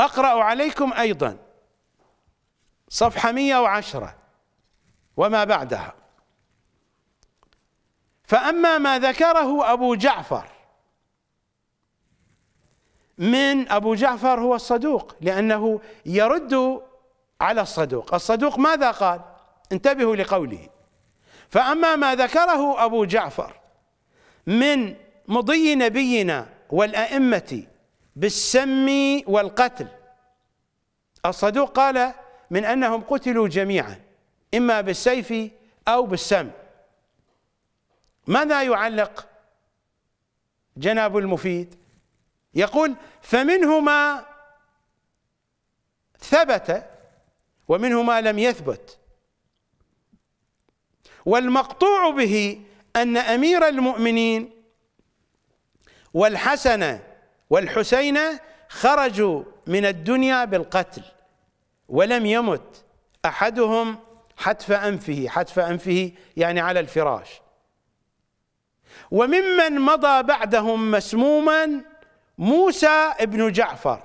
أقرأ عليكم أيضا صفحة 110 وما بعدها فأما ما ذكره أبو جعفر من أبو جعفر هو الصدوق لأنه يرد على الصدوق الصدوق ماذا قال انتبهوا لقوله فأما ما ذكره أبو جعفر من مضي نبينا والأئمة بالسم والقتل الصدوق قال من أنهم قتلوا جميعا إما بالسيف أو بالسم ماذا يعلق جناب المفيد يقول فمنهما ثبت ومنهما لم يثبت والمقطوع به أن أمير المؤمنين والحسن والحسين خرجوا من الدنيا بالقتل ولم يمت أحدهم حتف أنفه حتف أنفه يعني على الفراش وممن مضى بعدهم مسموما موسى ابن جعفر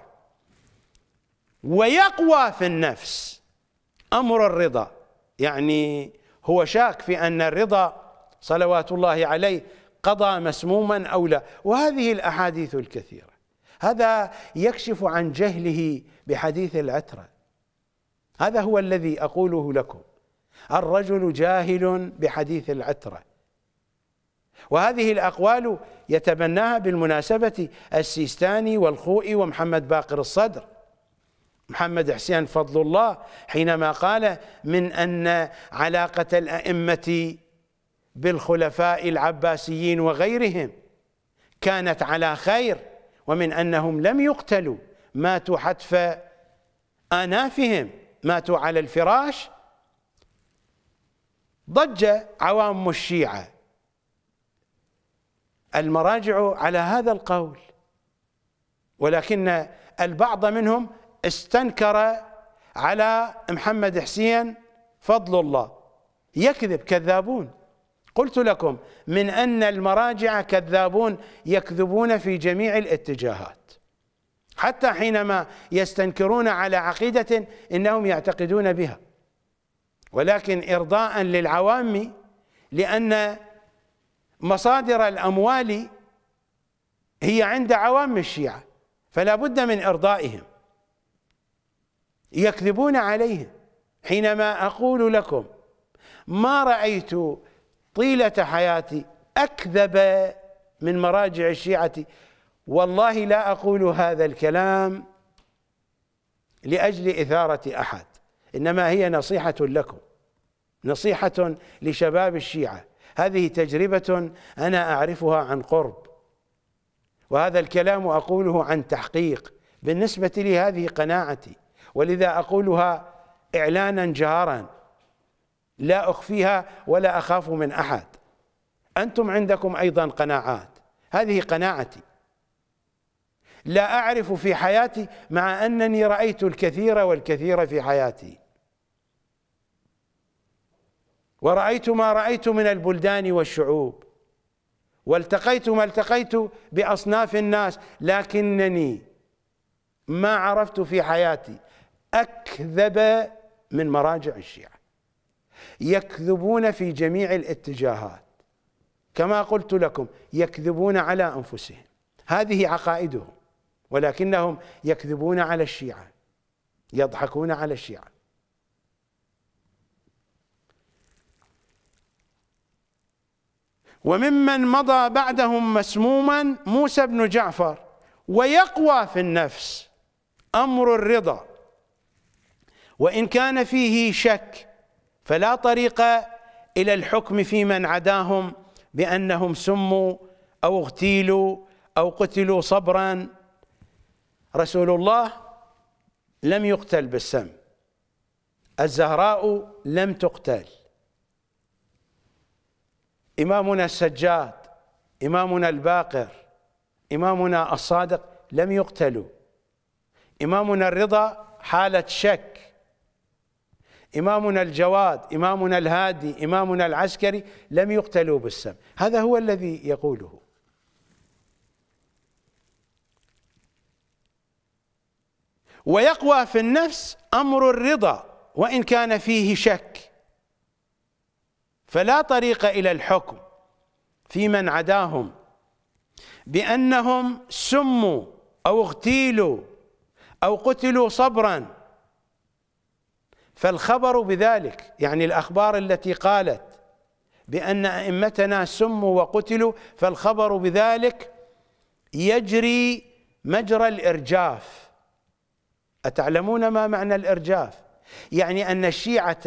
ويقوى في النفس أمر الرضا يعني هو شاك في أن الرضا صلوات الله عليه قضى مسموما أو لا وهذه الأحاديث الكثيرة هذا يكشف عن جهله بحديث العترة هذا هو الذي أقوله لكم الرجل جاهل بحديث العترة وهذه الأقوال يتبناها بالمناسبة السيستاني والخوئي ومحمد باقر الصدر محمد حسين فضل الله حينما قال من أن علاقة الأئمة بالخلفاء العباسيين وغيرهم كانت على خير ومن أنهم لم يقتلوا ماتوا حتف آنافهم ماتوا على الفراش ضج عوام الشيعة المراجع على هذا القول ولكن البعض منهم استنكر على محمد حسين فضل الله يكذب كذابون قلت لكم من أن المراجع كذابون يكذبون في جميع الاتجاهات حتى حينما يستنكرون على عقيدة إنهم يعتقدون بها ولكن إرضاء للعوام لأن مصادر الأموال هي عند عوام الشيعة فلا بد من إرضائهم يكذبون عليهم حينما أقول لكم ما رأيت طيلة حياتي أكذب من مراجع الشيعة والله لا أقول هذا الكلام لأجل إثارة أحد إنما هي نصيحة لكم نصيحة لشباب الشيعة هذه تجربة أنا أعرفها عن قرب وهذا الكلام أقوله عن تحقيق بالنسبة لي هذه قناعتي ولذا أقولها إعلانا جهارا لا أخفيها ولا أخاف من أحد أنتم عندكم أيضا قناعات هذه قناعتي لا أعرف في حياتي مع أنني رأيت الكثير والكثير في حياتي ورأيت ما رأيت من البلدان والشعوب والتقيت ما التقيت بأصناف الناس لكنني ما عرفت في حياتي أكذب من مراجع الشيعة يكذبون في جميع الاتجاهات كما قلت لكم يكذبون على انفسهم هذه عقائدهم ولكنهم يكذبون على الشيعه يضحكون على الشيعه وممن مضى بعدهم مسموما موسى بن جعفر ويقوى في النفس امر الرضا وان كان فيه شك فلا طريق الى الحكم في من عداهم بانهم سموا او اغتيلوا او قتلوا صبرا رسول الله لم يقتل بالسم الزهراء لم تقتل امامنا السجاد امامنا الباقر امامنا الصادق لم يقتلوا امامنا الرضا حاله شك إمامنا الجواد إمامنا الهادي إمامنا العسكري لم يقتلوا بالسم هذا هو الذي يقوله ويقوى في النفس أمر الرضا وإن كان فيه شك فلا طريق إلى الحكم في من عداهم بأنهم سموا أو اغتيلوا أو قتلوا صبراً فالخبر بذلك يعني الأخبار التي قالت بأن أئمتنا سموا وقتلوا فالخبر بذلك يجري مجرى الإرجاف أتعلمون ما معنى الإرجاف يعني أن الشيعة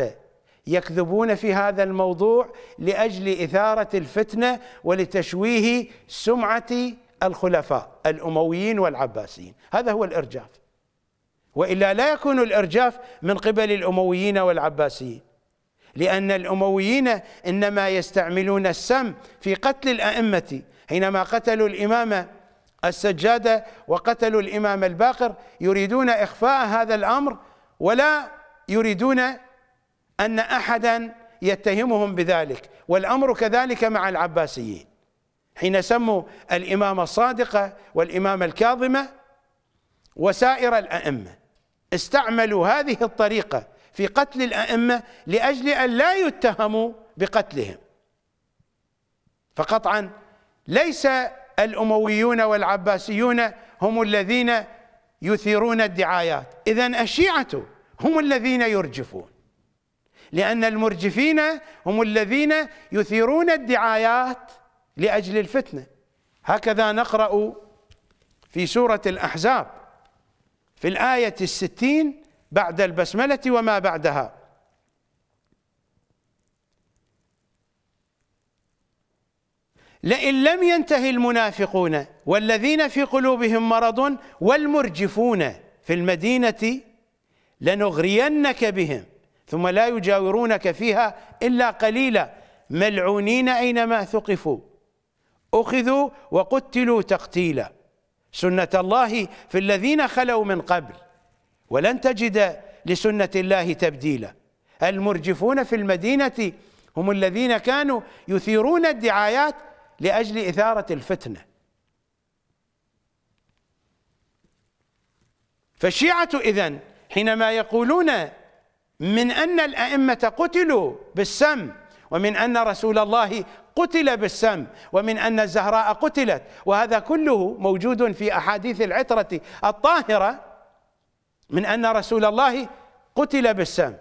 يكذبون في هذا الموضوع لأجل إثارة الفتنة ولتشويه سمعة الخلفاء الأمويين والعباسيين هذا هو الإرجاف والا لا يكون الارجاف من قبل الامويين والعباسيين لان الامويين انما يستعملون السم في قتل الائمه حينما قتلوا الامام السجاده وقتلوا الامام الباقر يريدون اخفاء هذا الامر ولا يريدون ان احدا يتهمهم بذلك والامر كذلك مع العباسيين حين سموا الامام الصادقه والامام الكاظمه وسائر الأئمة استعملوا هذه الطريقة في قتل الأئمة لأجل أن لا يتهموا بقتلهم فقطعا ليس الأمويون والعباسيون هم الذين يثيرون الدعايات إذا الشيعة هم الذين يرجفون لأن المرجفين هم الذين يثيرون الدعايات لأجل الفتنة هكذا نقرأ في سورة الأحزاب في الآية الستين بعد البسملة وما بعدها لئن لم ينتهي المنافقون والذين في قلوبهم مرض والمرجفون في المدينة لنغرينك بهم ثم لا يجاورونك فيها إلا قليلا ملعونين أينما ثقفوا أخذوا وقتلوا تقتيلاً سنة الله في الذين خلوا من قبل ولن تجد لسنة الله تبديلا المرجفون في المدينة هم الذين كانوا يثيرون الدعايات لأجل إثارة الفتنة فالشيعة إذن حينما يقولون من أن الأئمة قتلوا بالسم ومن أن رسول الله قتل بالسم ومن أن الزهراء قتلت وهذا كله موجود في أحاديث العترة الطاهرة من أن رسول الله قتل بالسم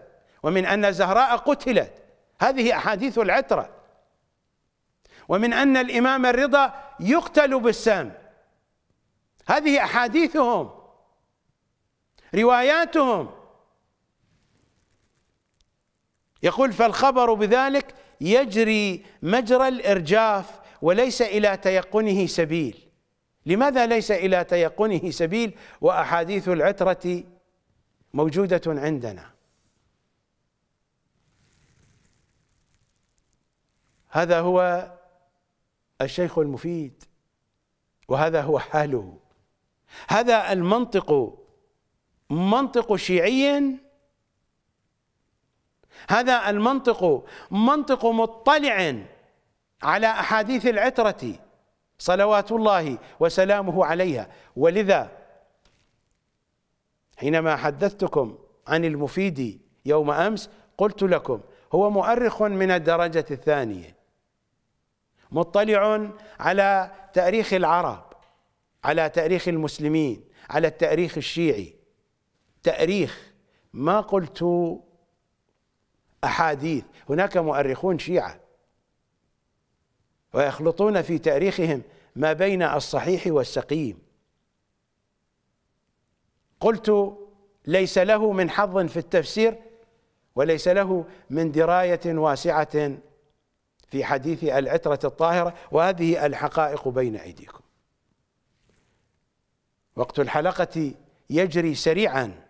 ومن أن الزهراء قتلت هذه أحاديث العترة ومن أن الإمام الرضا يقتل بالسم هذه أحاديثهم رواياتهم يقول فالخبر بذلك يجري مجرى الارجاف وليس الى تيقنه سبيل لماذا ليس الى تيقنه سبيل واحاديث العتره موجوده عندنا هذا هو الشيخ المفيد وهذا هو حاله هذا المنطق منطق شيعي هذا المنطق منطق مطلع على أحاديث العترة صلوات الله وسلامه عليها ولذا حينما حدثتكم عن المفيد يوم أمس قلت لكم هو مؤرخ من الدرجة الثانية مطلع على تاريخ العرب على تاريخ المسلمين على التاريخ الشيعي تاريخ ما قلت أحاديث هناك مؤرخون شيعة ويخلطون في تاريخهم ما بين الصحيح والسقيم قلت ليس له من حظ في التفسير وليس له من دراية واسعة في حديث العترة الطاهرة وهذه الحقائق بين أيديكم وقت الحلقة يجري سريعا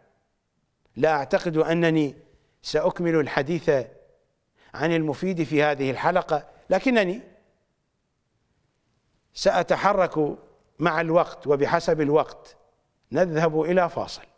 لا أعتقد أنني سأكمل الحديث عن المفيد في هذه الحلقة لكنني سأتحرك مع الوقت وبحسب الوقت نذهب إلى فاصل